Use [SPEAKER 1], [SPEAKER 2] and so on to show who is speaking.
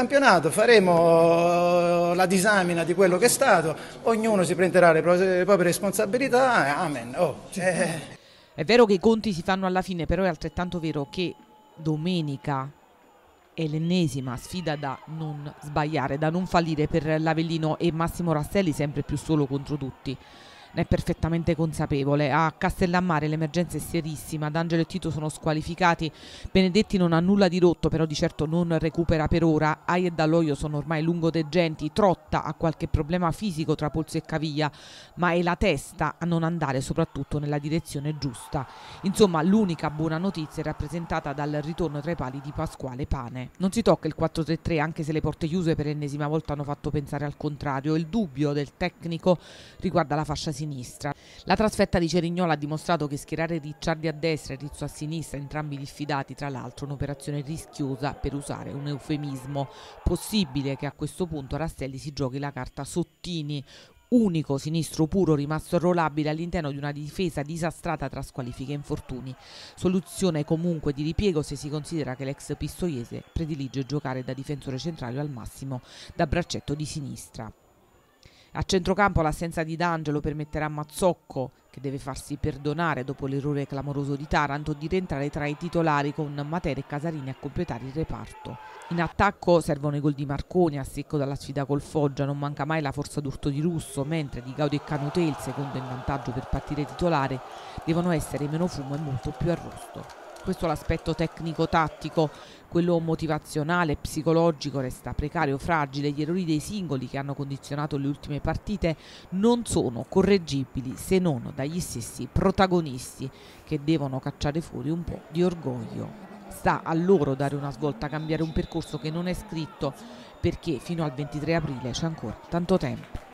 [SPEAKER 1] campionato, faremo eh, la disamina di quello che è stato, ognuno si prenderà le, proprie responsabilità amen. Oh, eh. È vero che i conti si fanno alla fine, però è altrettanto vero che domenica è l'ennesima sfida da non sbagliare, da non fallire per l'Avellino e Massimo Rasselli sempre più solo contro tutti. Ne è perfettamente consapevole. A Castellammare l'emergenza è serissima, D'Angelo e Tito sono squalificati, Benedetti non ha nulla di rotto, però di certo non recupera per ora, Ai e Dall'Oio sono ormai lungodeggenti, Trotta ha qualche problema fisico tra polso e caviglia, ma è la testa a non andare soprattutto nella direzione giusta. Insomma, l'unica buona notizia è rappresentata dal ritorno tra i pali di Pasquale Pane. Non si tocca il 4-3-3 anche se le porte chiuse per l'ennesima volta hanno fatto pensare al contrario. Il dubbio del tecnico riguarda la fascia sinistra sinistra. La trasfetta di Cerignola ha dimostrato che schierare Ricciardi a destra e Rizzo a sinistra, entrambi diffidati tra l'altro, un'operazione rischiosa per usare un eufemismo. Possibile che a questo punto Rastelli si giochi la carta Sottini, unico sinistro puro rimasto rollabile all'interno di una difesa disastrata tra squalifiche e infortuni. Soluzione comunque di ripiego se si considera che l'ex pistoiese predilige giocare da difensore centrale o al massimo da braccetto di sinistra. A centrocampo l'assenza di D'Angelo permetterà a Mazzocco, che deve farsi perdonare dopo l'errore clamoroso di Taranto, di rientrare tra i titolari con Matera e Casarini a completare il reparto. In attacco servono i gol di Marconi a secco dalla sfida col Foggia, non manca mai la forza d'urto di Russo, mentre di Gaudio e Canute, il secondo in vantaggio per partire titolare, devono essere meno fumo e molto più arrosto. Questo l'aspetto tecnico-tattico, quello motivazionale e psicologico resta precario, fragile, gli errori dei singoli che hanno condizionato le ultime partite non sono correggibili se non dagli stessi protagonisti che devono cacciare fuori un po' di orgoglio. Sta a loro dare una svolta, cambiare un percorso che non è scritto perché fino al 23 aprile c'è ancora tanto tempo.